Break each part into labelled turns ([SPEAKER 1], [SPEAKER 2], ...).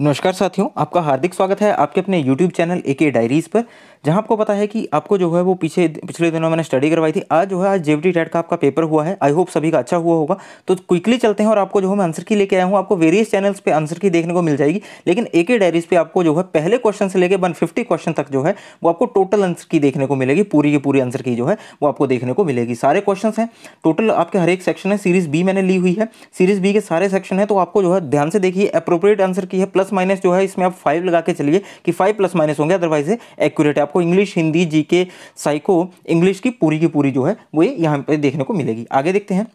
[SPEAKER 1] नमस्कार साथियों आपका हार्दिक स्वागत है आपके अपने यूट्यूब चैनल ए के डायरीज़ पर जहां आपको पता है कि आपको जो है वो पीछे पिछले दिनों मैंने स्टडी करवाई थी आज जो है आज जेवटी टेट का आपका पेपर हुआ है आई होप सभी का अच्छा हुआ होगा तो क्विकली चलते हैं और आपको जो है मैं आंसर की लेके आया हूँ आपको वेरियस चैनल्स पे आंसर की देखने को मिल जाएगी लेकिन ए डायरीज़ पर आपको जो है पहले क्वेश्चन से लेकर वन क्वेश्चन तक जो है वो आपको टोटल आंसर की देखने को मिलेगी पूरी की पूरी आंसर की जो है वो आपको देखने को मिलेगी सारे क्वेश्चन हैं टोटल आपके हर एक सेक्शन है सीरीज़ बी मैंने ली हुई है सीरीज़ बी के सारे सेक्शन है तो आपको जो है ध्यान से देखिए अप्रोप्रिएट आंसर की है प्लस प्लस माइनस जो है इसमें आप फाइव लगा के चलिए कि फाइव प्लस माइनस होंगे अदरवाइज एक्यूरेट है आपको इंग्लिश हिंदी जी के साइको इंग्लिश की पूरी की पूरी जो है वो यहाँ पर देखने को मिलेगी आगे देखते हैं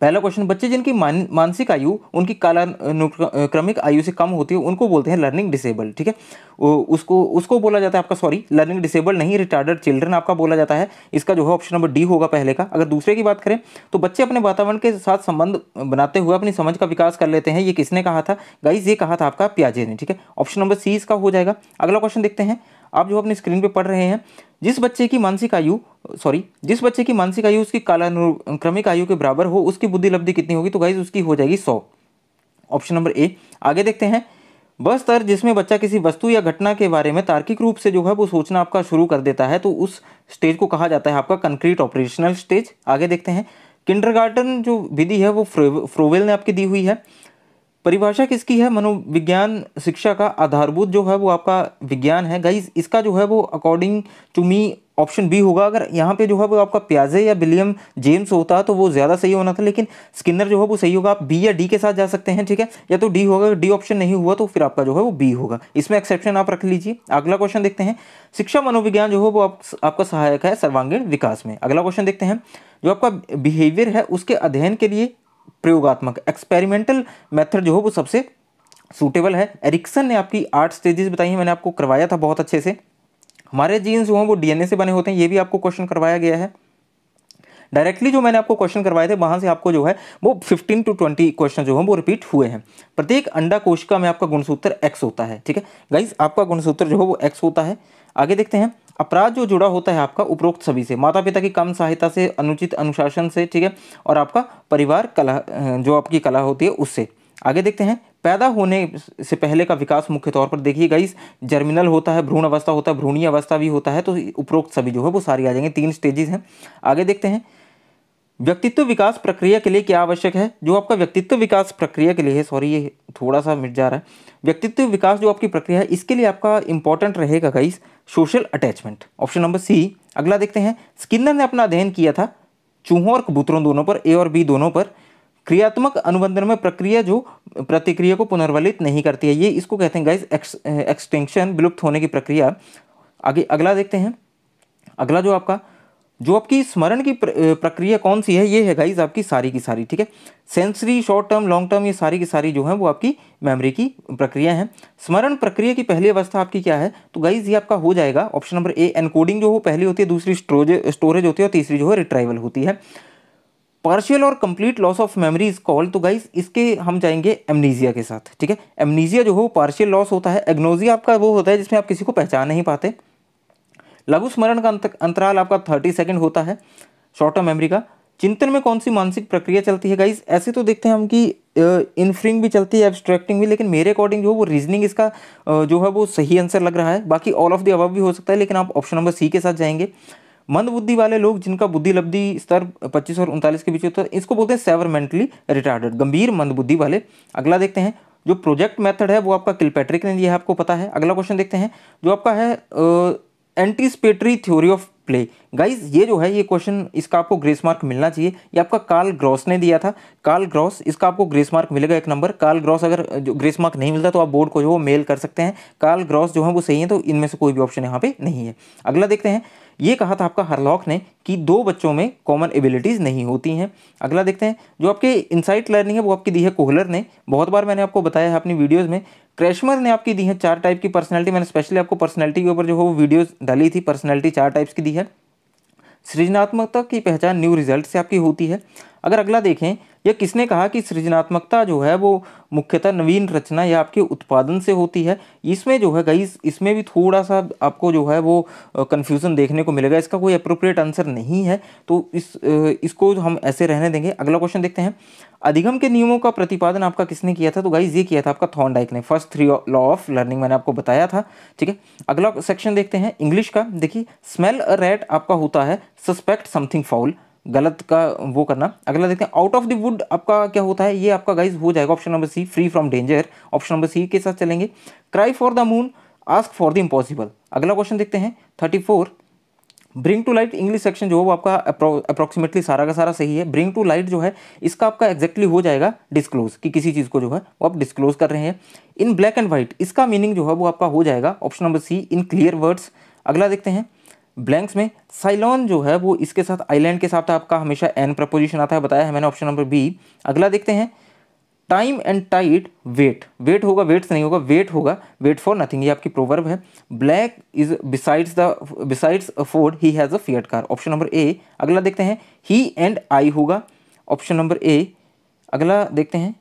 [SPEAKER 1] पहला क्वेश्चन बच्चे जिनकी मान, मानसिक आयु उनकी कालानुक्रमिक आयु से कम होती है उनको बोलते हैं लर्निंग डिसेबल ठीक है उसको उसको बोला जाता है आपका सॉरी लर्निंग डिसेबल नहीं रिटार्डेड चिल्ड्रन आपका बोला जाता है इसका जो है ऑप्शन नंबर डी होगा पहले का अगर दूसरे की बात करें तो बच्चे अपने वातावरण के साथ संबंध बनाते हुए अपनी समझ का विकास कर लेते हैं ये किसने कहा था गाइज ये कहा था आपका प्याजे ने ठीक है ऑप्शन नंबर सी इसका हो जाएगा अगला क्वेश्चन देखते हैं आप जो अपने स्क्रीन पे पढ़ रहे हैं जिस बच्चे की मानसिक आयु सॉरी जिस बच्चे की मानसिक आयु उसकी कालानुक्रमिक आयु के बराबर हो उसकी बुद्धि लब्धि कितनी होगी तो गाइज उसकी हो जाएगी सौ ऑप्शन नंबर ए आगे देखते हैं बस तर जिसमें बच्चा किसी वस्तु या घटना के बारे में तार्किक रूप से जो है वो सोचना आपका शुरू कर देता है तो उस स्टेज को कहा जाता है आपका कंक्रीट ऑपरेशनल स्टेज आगे देखते हैं किंडरगार्टन जो विधि है वो फ्रोवेल ने आपकी दी हुई है परिभाषा किसकी है मनोविज्ञान शिक्षा का आधारभूत जो है वो आपका विज्ञान है गाइज इसका जो है वो according to me option B होगा अगर यहाँ पे जो है वो आपका प्याजे या विलियम जेम्स होता तो वो ज़्यादा सही होना था लेकिन स्किनर जो है वो सही होगा आप बी या डी के साथ जा सकते हैं ठीक है या तो डी होगा अगर डी ऑप्शन नहीं हुआ तो फिर आपका जो है वो बी होगा इसमें एक्सेप्शन आप रख लीजिए अगला क्वेश्चन देखते हैं शिक्षा मनोविज्ञान जो है वो आप, आपका सहायक है सर्वांगीण विकास में अगला क्वेश्चन देखते हैं जो आपका बिहेवियर है उसके अध्ययन के लिए प्रयोगात्मक एक्सपेरिमेंटल मेथड जो हो वो सबसे सूटेबल है एरिक्सन ने आपकी आठ स्टेजेस बताई हैं मैंने आपको करवाया था बहुत अच्छे से हमारे जीन्स जो हैं वो डीएनए से बने होते हैं ये भी आपको क्वेश्चन करवाया गया है डायरेक्टली जो मैंने आपको क्वेश्चन करवाए थे वहाँ से आपको जो है वो 15 टू 20 क्वेश्चन जो है वो रिपीट हुए हैं प्रत्येक अंडा कोशिका में आपका गुणसूत्र एक्स होता है ठीक है गाइज आपका गुणसूत्र जो है वो एक्स होता है आगे देखते हैं अपराध जो जुड़ा होता है आपका उपरोक्त सभी से माता पिता की कम सहायता से अनुचित अनुशासन से ठीक है और आपका परिवार कला जो आपकी कला होती है उससे आगे देखते हैं पैदा होने से पहले का विकास मुख्य तौर पर देखिए गाइस जर्मिनल होता है भ्रूण अवस्था होता है भ्रूणी अवस्था भी होता है तो उपरोक्त सभी जो है वो सारी आ जाएंगे तीन स्टेजेस हैं आगे देखते हैं व्यक्तित्व विकास प्रक्रिया के लिए क्या आवश्यक है जो आपका व्यक्तित्व विकास प्रक्रिया के लिए है सॉरी ये थोड़ा सा मिट जा रहा है व्यक्तित्व विकास जो आपकी प्रक्रिया है इसके लिए आपका इंपॉर्टेंट रहेगा guys social attachment option number C अगला देखते हैं स्किन्नर ने अपना अध्ययन किया था चूहों और कबूतरों दोनों पर ए और बी दोनों पर क्रियात्मक अनुबंधन में प्रक्रिया जो प्रतिक्रिया को पुनर्वलित नहीं करती है ये इसको कहते हैं गाइस एक्स, एक्सटेंक्शन विलुप्त होने की प्रक्रिया आगे अगला देखते हैं अगला जो आपका जो आपकी स्मरण की प्रक्रिया कौन सी है ये है गाइज आपकी सारी की सारी ठीक है sensory short term long term ये सारी की सारी जो है वो आपकी मेमोरी की प्रक्रिया है स्मरण प्रक्रिया की पहली अवस्था आपकी क्या है तो गाइज ये आपका हो जाएगा ऑप्शन नंबर ए एनकोडिंग जो हो पहली होती है दूसरी स्टोरेज होती है और तीसरी जो है रिट्राइवल होती है पार्शियल और complete loss of memory is called तो गाइज इसके हम जाएंगे एमनीजिया के साथ ठीक है एमनीजिया जो हो पार्शियल लॉस होता है एग्नोजिया आपका वो होता है जिसमें आप किसी को पहचान नहीं पाते लघु स्मरण का अंतराल आपका थर्टी सेकेंड होता है शॉर्ट टर्म मेमोरी का चिंतन में कौन सी मानसिक प्रक्रिया चलती है गाइज ऐसे तो देखते हैं हम कि इनफ्रिंग भी चलती है एब्स्ट्रैक्टिंग भी लेकिन मेरे अकॉर्डिंग जो है वो रीजनिंग इसका जो है वो सही आंसर लग रहा है बाकी ऑल ऑफ द अबव भी हो सकता है लेकिन आप ऑप्शन नंबर सी के साथ जाएंगे मंद बुद्धि वाले लोग जिनका बुद्धि लब्धि स्तर 25 और उनतालीस के बीच होता है इसको बोलते हैं सेवर मेंटली रिटार्डेड गंभीर मंद बुद्धि वाले अगला देखते हैं जो प्रोजेक्ट मेथड है वो आपका किलपैट्रिक ने दिया है आपको पता है अगला क्वेश्चन देखते हैं जो आपका है anticipatory theory of play guys ये जो है ये क्वेश्चन इसका आपको ग्रेस मार्क मिलना चाहिए ये आपका काल ग्रॉस ने दिया था काल ग्रॉस इसका आपको ग्रेस मार्क मिलेगा एक नंबर काल ग्रॉस अगर जो ग्रेस मार्क नहीं मिलता तो आप बोर्ड को जो वो मेल कर सकते हैं काल ग्रॉस जो है वो सही है तो इनमें से कोई भी ऑप्शन यहाँ पे नहीं है अगला देखते हैं ये कहा था आपका हरलॉक ने कि दो बच्चों में कॉमन एबिलिटीज़ नहीं होती हैं अगला देखते हैं जो आपके इनसाइट लर्निंग है वो आपकी दी है कोहलर ने बहुत बार मैंने आपको बताया है अपनी वीडियोज़ में क्रेशमर ने आपकी दी है चार टाइप की पर्सनैलिटी मैंने स्पेशली आपको पर्सनैलिटी के ऊपर जो है वो वीडियोस डाली थी पर्सनैलिटी चार टाइप्स की दी है सृजनात्मकता की पहचान न्यू रिजल्ट से आपकी होती है अगर अगला देखें यह किसने कहा कि सृजनात्मकता जो है वो मुख्यतः नवीन रचना या आपके उत्पादन से होती है इसमें जो है गई इसमें भी थोड़ा सा आपको जो है वो कन्फ्यूज़न देखने को मिलेगा इसका कोई अप्रोप्रिएट आंसर नहीं है तो इस इसको हम ऐसे रहने देंगे अगला क्वेश्चन देखते हैं अधिगम के नियमों का प्रतिपादन आपका किसने किया था तो गाइज ये किया था आपका डाइक ने first three law of learning मैंने आपको बताया था ठीक है अगला सेक्शन देखते हैं इंग्लिश का देखिए स्मेल अ रेट आपका होता है सस्पेक्ट समथिंग फाउल गलत का वो करना अगला देखते हैं आउट ऑफ द वुड आपका क्या होता है ये आपका गाइज हो जाएगा option number C free from danger option number C के साथ चलेंगे cry for the moon ask for the impossible अगला क्वेश्चन देखते हैं thirty four bring to light English section जो है वो आपका अप्रोक्सीमेटली सारा का सारा सही है ब्रिंग टू लाइट जो है इसका आपका एक्जैक्टली हो जाएगा डिस्क्लोज कि किसी चीज़ को जो है वो आप डिस्क्लोज कर रहे हैं इन ब्लैक एंड व्हाइट इसका मीनिंग जो है वो आपका हो जाएगा option number C in clear words अगला देखते हैं ब्लैंक्स में साइलॉन जो है वो इसके साथ आइलैंड के साथ आपका हमेशा एन प्रपोजिशन आता है बताया है मैंने ऑप्शन नंबर बी अगला देखते हैं time and tide wait wait होगा वेट्स नहीं होगा वेट होगा वेट फॉर नथिंग ये आपकी प्रोवर्ब है black is besides the besides Ford he has a Fiat car option number A अगला देखते हैं ही एंड आई होगा ऑप्शन नंबर ए अगला देखते हैं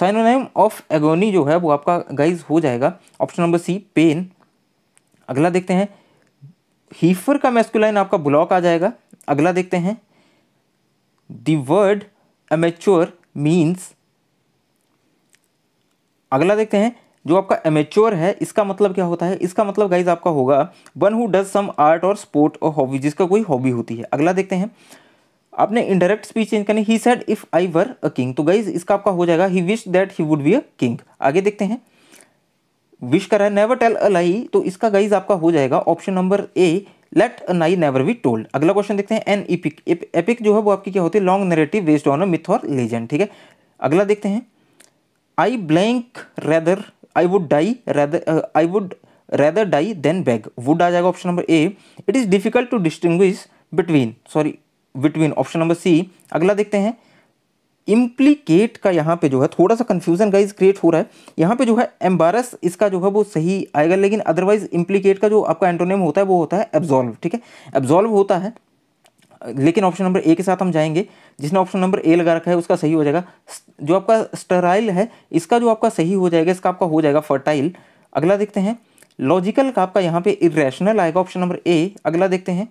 [SPEAKER 1] साइनोनाइम ऑफ एगोनी जो है वो आपका गाइज हो जाएगा ऑप्शन नंबर सी पेन अगला देखते हैं हीफर का मेस्कुलाइन आपका ब्लॉक आ जाएगा अगला देखते हैं द वर्ड एमेच्योर मीन्स अगला देखते हैं जो आपका एमेच्योर है इसका मतलब क्या होता है इसका मतलब गाइज आपका होगा one who does some art और स्पोर्ट और हॉबी जिसका कोई हॉबी होती है अगला देखते हैं आपने इंडायरेक्ट स्पीच चेंज करनी he said if I were a king तो गाइज इसका आपका हो जाएगा he wish that he would be a king आगे देखते हैं विश कर रहा है नेवर टेल अ लाई तो इसका गाइज आपका हो जाएगा option number A let a nay never be told अगला क्वेश्चन देखते हैं एन इपिक एपिक जो है वो आपकी क्या होती है long narrative based on myth और लेजेंड ठीक है अगला देखते हैं I blank rather I would die rather I would rather die than beg would आ जाएगा option number A it is difficult to distinguish between sorry between option number C अगला देखते हैं इम्प्लीकेट का यहाँ पे जो है थोड़ा सा कन्फ्यूजन गाइज क्रिएट हो रहा है यहाँ पे जो है एम्बारस इसका जो है वो सही आएगा लेकिन अदरवाइज इम्प्लीकेट का जो आपका एंटोनियम होता है वो होता है एब्जॉल्व ठीक है एब्जॉल्व होता है लेकिन ऑप्शन नंबर ए के साथ हम जाएंगे जिसने ऑप्शन नंबर ए लगा रखा है उसका सही हो जाएगा जो आपका स्टराइल है इसका जो आपका सही हो जाएगा इसका आपका हो जाएगा फर्टाइल अगला देखते हैं लॉजिकल का आपका यहाँ पे इरेशनल आएगा ऑप्शन नंबर ए अगला देखते हैं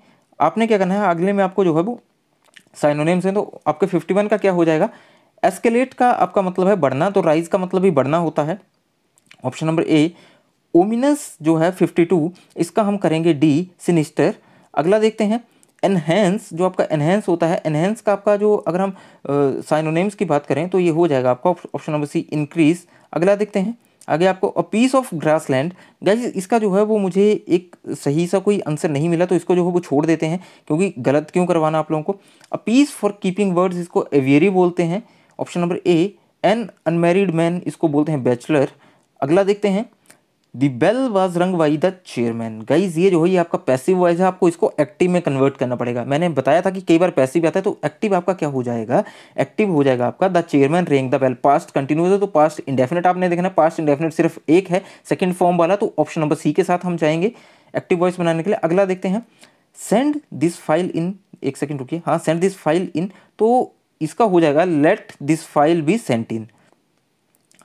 [SPEAKER 1] आपने क्या करना है अगले में आपको जो है वो साइनोनेम्स हैं तो आपके फिफ्टी वन का क्या हो जाएगा एस्केलेट का आपका मतलब है बढ़ना तो राइज का मतलब ही बढ़ना होता है ऑप्शन नंबर ए ओमिनस जो है फिफ्टी टू इसका हम करेंगे डी सिनिस्टर अगला देखते हैं एनहेंस जो आपका एनहेंस होता है एनहेंस का आपका जो अगर हम साइनोनेम्स की बात करें तो ये हो जाएगा आपका ऑप्शन नंबर सी इंक्रीज अगला देखते हैं आगे आपको a piece of grassland guys इसका जो है वो मुझे एक सही सा कोई आंसर नहीं मिला तो इसको जो है वो छोड़ देते हैं क्योंकि गलत क्यों करवाना आप लोगों को a piece for keeping birds इसको एवियरी बोलते हैं option number A an unmarried man इसको बोलते हैं बैचलर अगला देखते हैं the bell was rung by the chairman guys ये जो है ये आपका पैसिव वॉइस है आपको इसको एक्टिव में कन्वर्ट करना पड़ेगा मैंने बताया था कि कई बार पैसिव आता है तो एक्टिव आपका क्या हो जाएगा एक्टिव हो जाएगा आपका the chairman rang the bell past continuous है तो पास्ट इंडेफिनेट आपने देखना पास्ट इंडेफिनेट सिर्फ एक है सेकेंड फॉर्म वाला तो ऑप्शन नंबर सी के साथ हम जाएंगे एक्टिव वॉइस बनाने के लिए अगला देखते हैं सेंड दिस फाइल इन एक सेकेंड रुकिए हाँ सेंड दिस फाइल इन तो इसका हो जाएगा let this file be sent in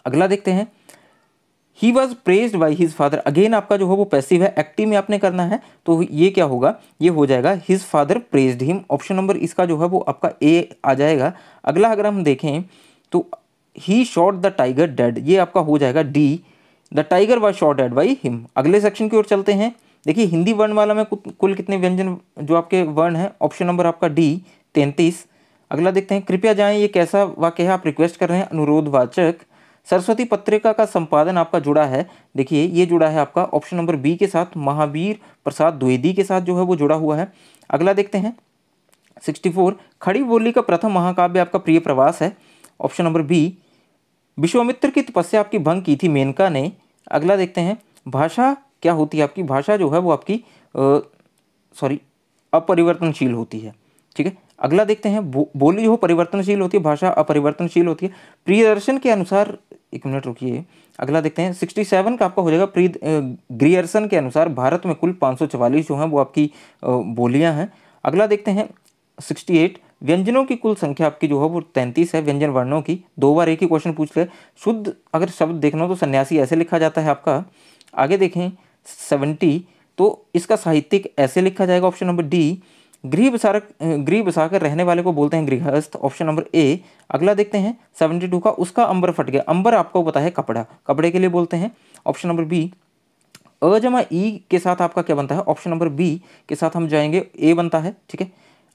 [SPEAKER 1] अगला देखते हैं he was praised by his father again आपका जो हो वो पैसिव है एक्टिव में आपने करना है तो ये क्या होगा ये हो जाएगा his father praised him option number इसका जो है वो आपका ए आ जाएगा अगला अगर हम देखें तो he shot the tiger dead ये आपका हो जाएगा D the tiger was shot dead by him अगले सेक्शन की ओर चलते हैं देखिए हिंदी वर्ण वाला में कुल कितने व्यंजन जो आपके वर्ण हैं ऑप्शन नंबर आपका डी तैंतीस अगला देखते हैं कृपया जाएं ये कैसा वाक्य है आप रिक्वेस्ट कर रहे हैं अनुरोधवाचक सरस्वती पत्रिका का संपादन आपका जुड़ा है देखिए ये जुड़ा है आपका ऑप्शन नंबर बी के साथ महावीर प्रसाद द्विवेदी के साथ जो है वो जुड़ा हुआ है अगला देखते हैं सिक्सटी फोर खड़ी बोली का प्रथम महाकाव्य आपका प्रिय प्रवास है ऑप्शन नंबर बी विश्वामित्र की तपस्या आपकी भंग की थी मेनका ने अगला देखते हैं भाषा क्या होती है आपकी भाषा जो है वो आपकी सॉरी अपरिवर्तनशील होती है ठीक है अगला देखते हैं बो, बोली हो परिवर्तनशील होती है भाषा अपरिवर्तनशील होती है प्रियर्शन के अनुसार एक मिनट रुकिए अगला देखते हैं 67 का आपका हो जाएगा प्री ग्रियर्सन के अनुसार भारत में कुल चवालीस जो हैं वो आपकी बोलियां हैं अगला देखते हैं 68 व्यंजनों की कुल संख्या आपकी जो है वो तैंतीस है व्यंजन वर्णों की दो बार एक ही क्वेश्चन पूछ ले शुद्ध अगर शब्द देखना हो तो सन्यासी ऐसे लिखा जाता है आपका आगे देखें सेवेंटी तो इसका साहित्यिक ऐसे लिखा जाएगा ऑप्शन नंबर डी गृह बसारक गृह बसाकर रहने वाले को बोलते हैं गृहस्थ ऑप्शन नंबर ए अगला देखते हैं सेवेंटी टू का उसका अंबर फट गया अंबर आपको पता है कपड़ा कपड़े के लिए बोलते हैं ऑप्शन नंबर बी अ जमा ई के साथ आपका क्या बनता है ऑप्शन नंबर बी के साथ हम जाएंगे ए बनता है ठीक है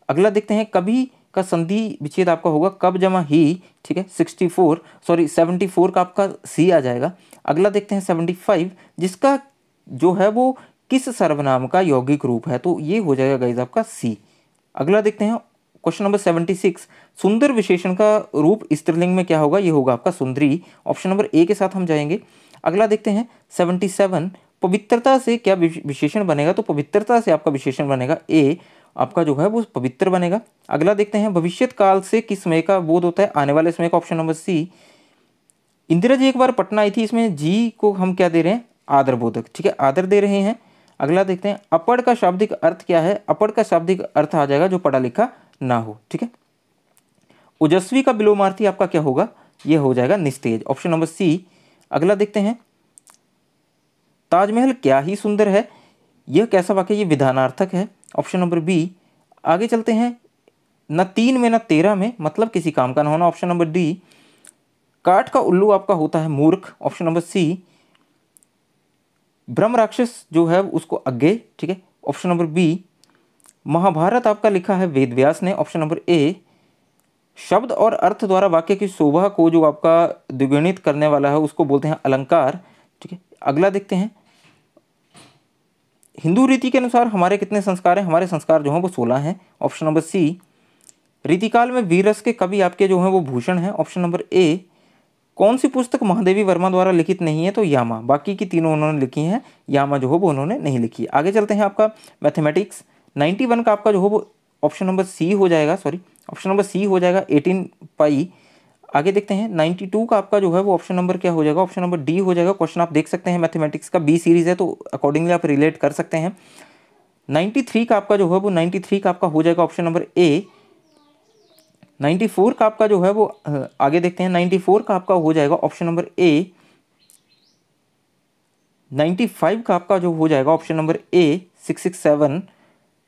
[SPEAKER 1] अगला देखते हैं कभी का संधि विच्छेद आपका होगा कब जमा ही ठीक है sixty four sorry seventy four का आपका सी आ जाएगा अगला देखते हैं सेवनटी फाइव जिसका जो है वो किस सर्वनाम का यौगिक रूप है तो ये हो जाएगा गाइज आपका सी अगला देखते हैं क्वेश्चन नंबर सेवेंटी सिक्स सुंदर विशेषण का रूप स्त्रीलिंग में क्या होगा ये होगा आपका सुंदरी ऑप्शन नंबर ए के साथ हम जाएंगे अगला देखते हैं सेवेंटी सेवन पवित्रता से क्या विशेषण बनेगा तो पवित्रता से आपका विशेषण बनेगा ए आपका जो है वो पवित्र बनेगा अगला देखते हैं भविष्यत काल से किस समय का बोध होता है आने वाले समय का option number C Indira ji एक बार पटना आई थी इसमें जी को हम क्या दे रहे हैं आदर बोधक ठीक है आदर दे रहे हैं अगला देखते हैं अपड़ का शाब्दिक अर्थ क्या है अपड़ का शाब्दिक अर्थ आ जाएगा जो पढ़ा लिखा ना हो ठीक है ओजस्वी का विलोमार्थी आपका क्या होगा यह हो जाएगा निस्तेज ऑप्शन नंबर सी अगला देखते हैं ताजमहल क्या ही सुंदर है यह कैसा वाक्य यह विधानार्थक है ऑप्शन नंबर बी आगे चलते हैं न तीन में न तेरह में मतलब किसी काम का ना होना ऑप्शन नंबर डी काठ का उल्लू आपका होता है मूर्ख ऑप्शन नंबर सी ब्रह्म राक्षस जो है उसको अज्ञे ठीक है ऑप्शन नंबर बी महाभारत आपका लिखा है वेद व्यास ने ऑप्शन नंबर ए शब्द और अर्थ द्वारा वाक्य की शोभा को जो आपका द्विगुणित करने वाला है उसको बोलते हैं अलंकार ठीक है अगला देखते हैं हिंदू रीति के अनुसार हमारे कितने संस्कार हैं हमारे संस्कार जो हैं वो सोलह हैं ऑप्शन नंबर सी रीतिकाल में वीरस के कवि आपके जो हैं वो भूषण हैं ऑप्शन नंबर ए कौन सी पुस्तक महादेवी वर्मा द्वारा लिखित नहीं है तो यामा बाकी की तीनों उन्होंने लिखी हैं यामा जो हो वो उन्होंने नहीं लिखी है आगे चलते हैं आपका मैथमेटिक्स 91 का आपका जो हो वो ऑप्शन नंबर सी हो जाएगा सॉरी ऑप्शन नंबर सी हो जाएगा एटीन पाई आगे देखते हैं 92 का आपका जो है वो ऑप्शन नंबर क्या हो जाएगा ऑप्शन नंबर डी हो जाएगा क्वेश्चन आप देख सकते हैं मैथमेटिक्स का बी सीरीज है तो अकॉर्डिंगली आप रिलेट कर सकते हैं 93 का आपका जो है वो 93 का आपका हो जाएगा option number A ninety four का आपका जो है वो आगे देखते हैं नाइन्टी फोर का आपका हो जाएगा option number A ninety five का आपका जो हो जाएगा option number A six six seven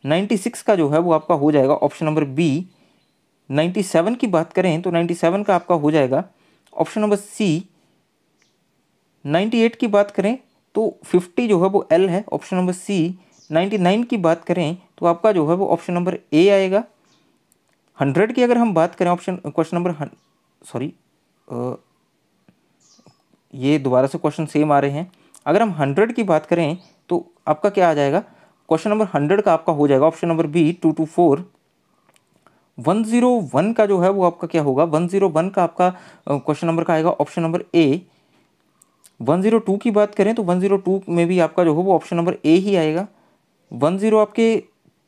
[SPEAKER 1] ninety six का जो है वो आपका हो जाएगा option number B ninety seven की बात करें तो नाइन्टी सेवन का आपका हो जाएगा option number C ninety eight की बात करें तो फिफ्टी जो है वो एल है option number C ninety nine की बात करें तो आपका जो है वो ऑप्शन नंबर ए आएगा हंड्रेड की अगर हम बात करें ऑप्शन क्वेश्चन नंबर सॉरी ये दोबारा से क्वेश्चन सेम आ रहे हैं अगर हम हंड्रेड की बात करें तो आपका क्या आ जाएगा क्वेश्चन नंबर हंड्रेड का आपका हो जाएगा option number B two two four one zero one का जो है वो आपका क्या होगा वन जीरो वन का आपका क्वेश्चन नंबर का आएगा option number A one zero two की बात करें तो वन जीरो टू में भी आपका जो है वो ऑप्शन नंबर ए ही आएगा वन जीरो आपके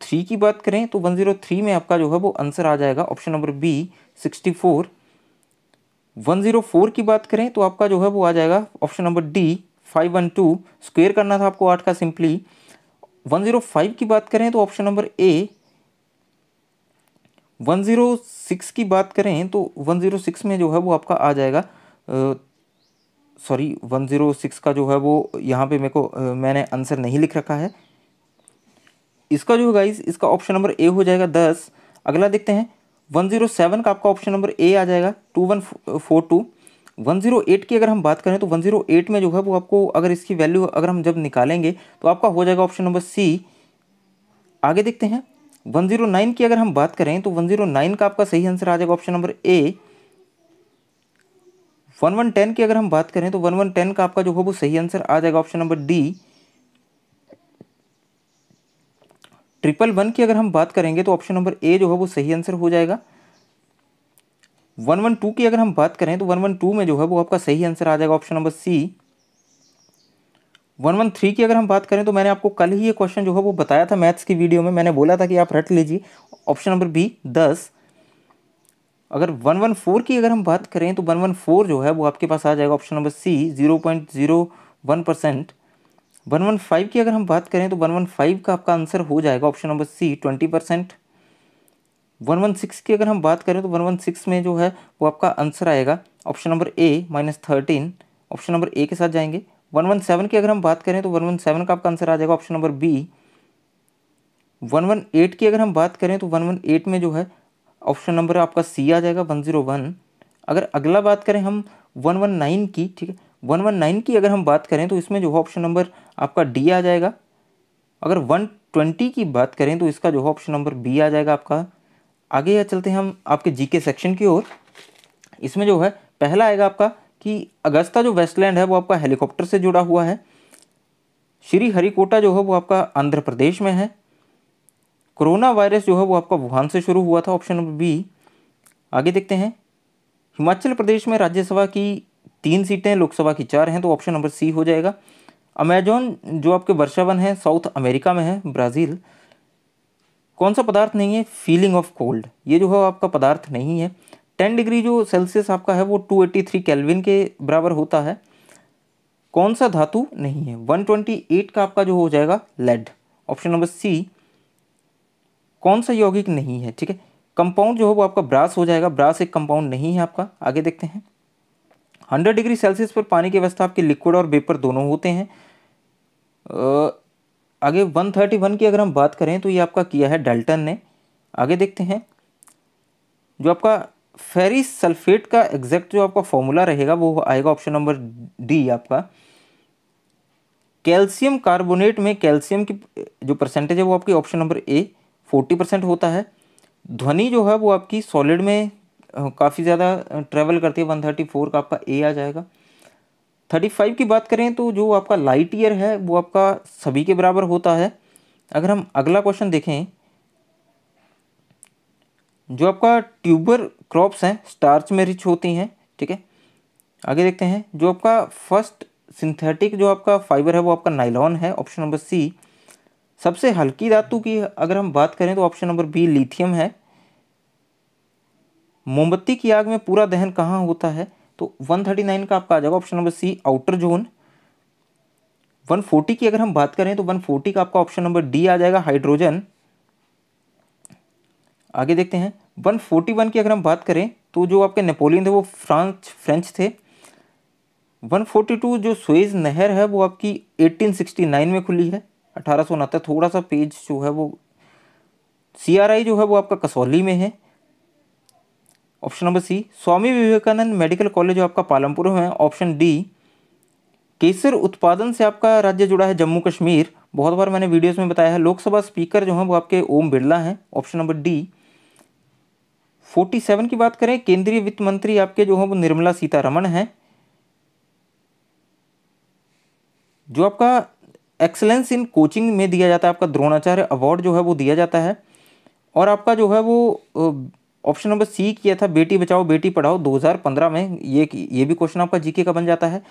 [SPEAKER 1] थ्री की बात करें तो वन जीरो थ्री में आपका जो है वो आंसर आ जाएगा option number B sixty four one zero four की बात करें तो आपका जो है वो आ जाएगा option number D five one two square करना था आपको आठ का सिंपली वन जीरो फाइव की बात करें तो option number A one zero six की बात करें तो वन जीरो सिक्स में जो है वो आपका आ जाएगा सॉरी वन जीरो सिक्स का जो है वो यहाँ पे मेरे को मैंने आंसर नहीं लिख रखा है इसका जो है इसका ऑप्शन नंबर ए हो जाएगा दस अगला देखते हैं वन जीरो सेवन का आपका ऑप्शन नंबर ए आ जाएगा two one four two one zero eight की अगर हम बात करें तो वन जीरो एट में जो है वो आपको अगर इसकी वैल्यू अगर हम जब निकालेंगे तो आपका हो जाएगा ऑप्शन नंबर सी आगे देखते हैं वन जीरो नाइन की अगर हम बात करें तो वन जीरो नाइन का आपका सही आंसर आ जाएगा option number A one one ten की अगर हम बात करें तो वन वन टेन का आपका जो है वो सही आंसर आ जाएगा option number D triple one की अगर हम बात करेंगे तो ऑप्शन नंबर ए जो है वो सही आंसर हो जाएगा वन वन टू की अगर हम बात करें तो वन वन टू में जो है वो आपका सही आंसर आ जाएगा option number C one one three की अगर हम बात करें तो मैंने आपको कल ही ये क्वेश्चन जो है वो बताया था मैथ्स की वीडियो में मैंने बोला था कि आप रट लीजिए ऑप्शन नंबर बी दस अगर वन वन फोर की अगर हम बात करें तो वन वन फोर जो है वो आपके पास आ जाएगा option number C zero point zero one percent one one five की अगर हम बात करें तो वन वन फाइव का आपका आंसर हो जाएगा option number C twenty percent one one six की अगर हम बात करें तो वन वन सिक्स में जो है वो आपका आंसर आएगा option number A minus thirteen option number A के साथ जाएंगे वन वन सेवन की अगर हम बात करें तो वन वन सेवन का आपका आंसर आ जाएगा option number B one one eight की अगर हम बात करें तो वन वन एट में जो है ऑप्शन नंबर आपका सी आ जाएगा वन ज़ीरो वन अगर अगला बात करें हम वन वन नाइन की ठीक है वन वन नाइन की अगर हम बात करें तो इसमें जो है ऑप्शन नंबर आपका डी आ जाएगा अगर वन ट्वेंटी की बात करें तो इसका जो है ऑप्शन नंबर बी आ जाएगा आपका आगे या चलते हैं हम आपके के सेक्शन की ओर इसमें जो है पहला आएगा आपका कि अगस्ता जो वेस्टलैंड है वो आपका हेलीकॉप्टर से जुड़ा हुआ है श्री हरिकोटा जो है वो आपका आंध्र प्रदेश में है कोरोना वायरस जो है वो आपका वुहान से शुरू हुआ था ऑप्शन नंबर बी आगे देखते हैं हिमाचल प्रदेश में राज्यसभा की तीन सीटें लोकसभा की चार हैं तो ऑप्शन नंबर सी हो जाएगा अमेजोन जो आपके वर्षावन है साउथ अमेरिका में है ब्राज़ील कौन सा पदार्थ नहीं है फीलिंग ऑफ कोल्ड ये जो है आपका पदार्थ नहीं है टेन डिग्री जो सेल्सियस आपका है वो टू एट्टी थ्री कैलविन के बराबर होता है कौन सा धातु नहीं है वन ट्वेंटी एट का आपका जो हो जाएगा लेड ऑप्शन नंबर सी कौन सा यौगिक नहीं है ठीक है कंपाउंड जो है वो आपका ब्रास हो जाएगा ब्रास एक कंपाउंड नहीं है आपका आगे देखते हैं 100 डिग्री सेल्सियस पर पानी की अवस्था आपके लिक्विड और वेपर दोनों होते हैं आगे 131 की अगर हम बात करें तो ये आपका किया है डेल्टन ने आगे देखते हैं जो आपका फेरी सल्फेट का एग्जैक्ट जो आपका फॉर्मूला रहेगा वो आएगा ऑप्शन नंबर डी आपका कैल्शियम कार्बोनेट में कैल्शियम की जो परसेंटेज है वो आपकी option number A forty percent होता है ध्वनि जो है वो आपकी सॉलिड में काफ़ी ज़्यादा ट्रेवल करती है वन थर्टी फोर का आपका ए आ जाएगा थर्टी फाइव की बात करें तो जो आपका लाइट ईयर है वो आपका सभी के बराबर होता है अगर हम अगला क्वेश्चन देखें जो आपका ट्यूबर क्रॉप्स हैं स्टार्च में रिच होती हैं ठीक है आगे देखते हैं जो आपका फर्स्ट सिंथेटिक जो आपका फाइबर है वो आपका नाइलॉन है ऑप्शन नंबर सी सबसे हल्की धातु की अगर हम बात करें तो ऑप्शन नंबर बी लिथियम है मोमबत्ती की आग में पूरा दहन कहाँ होता है तो 139 का आपका आ जाएगा option number C outer zone 140 की अगर हम बात करें तो 140 का आपका ऑप्शन नंबर डी आ जाएगा हाइड्रोजन आगे देखते हैं 141 की अगर हम बात करें तो जो आपके नेपोलियन थे वो फ्रांच फ्रेंच थे 142 जो स्वेज नहर है वो आपकी 1869 में खुली है अठारह थोड़ा सा पेज जो है वो सी जो है वो आपका कसौली में है option number C Swami Vivekananda medical college जो आपका पालमपुर में ऑप्शन डी केसर उत्पादन से आपका राज्य जुड़ा है जम्मू कश्मीर बहुत बार मैंने वीडियोस में बताया है लोकसभा स्पीकर जो है वो आपके ओम बिरला हैं option number D forty seven की बात करें केंद्रीय वित्त मंत्री आपके जो हैं वो निर्मला सीतारमण हैं जो आपका एक्सलेंस इन कोचिंग में दिया जाता है आपका द्रोणाचार्य अवार्ड जो है वो दिया जाता है और आपका जो है वो ऑप्शन नंबर सी किया था बेटी बचाओ बेटी पढ़ाओ 2015 में ये ये भी क्वेश्चन आपका जीके का बन जाता है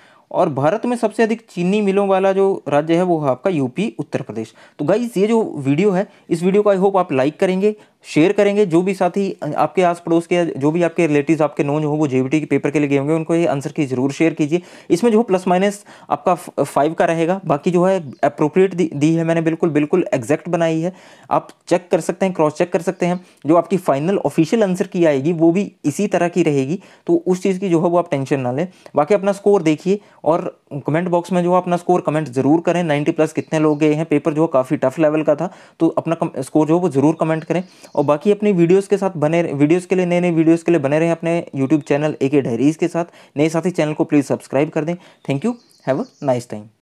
[SPEAKER 1] और भारत में सबसे अधिक चीनी मिलों वाला जो राज्य है वो है आपका यूपी उत्तर प्रदेश तो गाइज ये जो वीडियो है इस वीडियो को आई होप आप लाइक करेंगे शेयर करेंगे जो भी साथी आपके आस पड़ोस के जो भी आपके रिलेटिव आपके नोन हो वो जेबीटी के पेपर के लिए गए होंगे उनको ये आंसर की जरूर शेयर कीजिए इसमें जो प्लस माइनस आपका फाइव का रहेगा बाकी जो है अप्रोप्रिएट दी, दी है मैंने बिल्कुल बिल्कुल एग्जैक्ट बनाई है आप चेक कर सकते हैं क्रॉस चेक कर सकते हैं जो आपकी फाइनल ऑफिशियल आंसर की आएगी वो भी इसी तरह की रहेगी तो उस चीज़ की जो है वो आप टेंशन ना लें बाकी अपना स्कोर देखिए और कमेंट बॉक्स में जो अपना स्कोर कमेंट जरूर करें नाइन्टी प्लस कितने लोग गए हैं पेपर जो है काफ़ी टफ लेवल का था तो अपना स्कोर जो है वो जरूर कमेंट करें और बाकी अपनी वीडियोस के साथ बने वीडियोस के लिए नए नए वीडियोस के लिए बने रहें अपने यूट्यूब चैनल ए के डायरीज के साथ नए साथी चैनल को प्लीज़ सब्सक्राइब कर दें thank you have a nice time